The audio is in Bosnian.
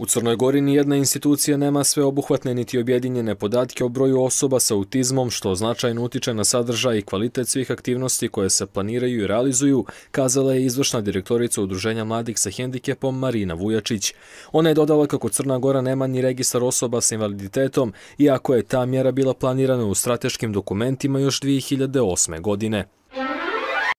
U Crnoj Gori ni jedna institucija nema sve obuhvatne niti objedinjene podatke o broju osoba sa autizmom, što značajno utiče na sadržaj i kvalitet svih aktivnosti koje se planiraju i realizuju, kazala je izvršna direktorica Udruženja mladih sa hendikepom Marina Vujačić. Ona je dodala kako Crna Gora nema ni registar osoba sa invaliditetom, iako je ta mjera bila planirana u strateškim dokumentima još 2008. godine.